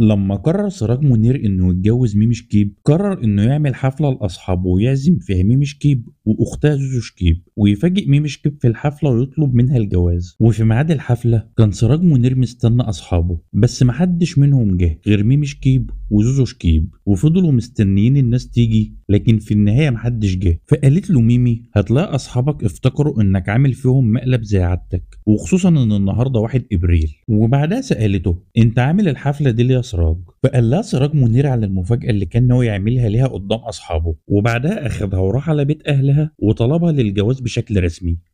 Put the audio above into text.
لما قرر سراج منير انه يتجوز ميمي شكيب قرر انه يعمل حفله لاصحابه ويعزم فيها ميمي شكيب واختها زوزو شكيب ويفاجئ ميمي شكيب في الحفله ويطلب منها الجواز وفي ميعاد الحفله كان سراج منير مستنى اصحابه بس محدش منهم جه غير ميمي شكيب وزوزو شكيب وفضلوا مستنيين الناس تيجي لكن في النهايه محدش جه فقالت له ميمي هتلاقي اصحابك افتكروا انك عامل فيهم مقلب زي عادتك وخصوصا ان النهارده 1 ابريل وبعدها سالته انت عامل الحفله دي ليه سراج فقال لها سراج منير على المفاجاه اللي كان ناوي يعملها ليها قدام اصحابه وبعدها اخذها وراح على بيت اهلها وطلبها للجواز بشكل رسمي